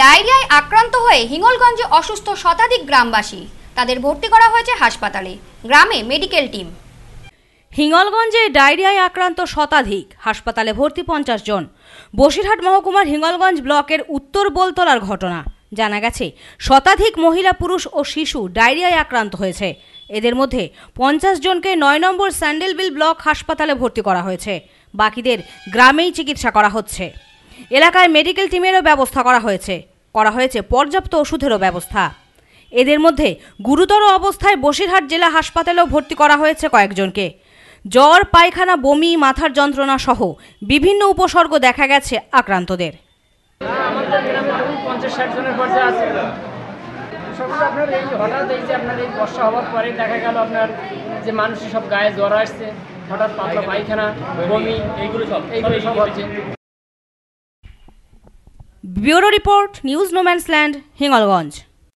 ডায়রিয়ায় আক্রান্ত হয়ে হিঙ্গলগঞ্জে অসুস্থ শতাধিক গ্রামবাসী তাদের ভর্তি করা হয়েছে হাসপাতালে গ্রামে মেডিকেল টিম হিঙ্গলগঞ্জে ডায়রিয়ায় আক্রান্ত শতাধিক হাসপাতালে ভর্তি পঞ্চাশ জন বসিরহাট মহকুমার হিঙ্গলগঞ্জ ব্লকের উত্তর বোলতলার ঘটনা জানা গেছে শতাধিক মহিলা পুরুষ ও শিশু ডায়রিয়ায় আক্রান্ত হয়েছে এদের মধ্যে পঞ্চাশ জনকে নয় নম্বর স্যান্ডেলবিল ব্লক হাসপাতালে ভর্তি করা হয়েছে বাকিদের গ্রামেই চিকিৎসা করা হচ্ছে এলাকায় মেডিকেল টিমেরও ব্যবস্থা করা হয়েছে করা হয়েছে পর্যাপ্ত ওষুধেরও ব্যবস্থা এদের মধ্যে গুরুতর অবস্থায় বসিরহাট জেলা হাসপাতালেও ভর্তি করা হয়েছে কয়েকজনকে জ্বর পায়খানা বমি মাথার যন্ত্রণা সহ বিভিন্ন উপসর্গ দেখা গেছে আক্রান্তদের মানুষের সব গায়ে জ্বর আসছে হঠাৎ পায়খানা বমি এইগুলো সব এইগুলো সব হচ্ছে bureau report news no man's land Hingalganj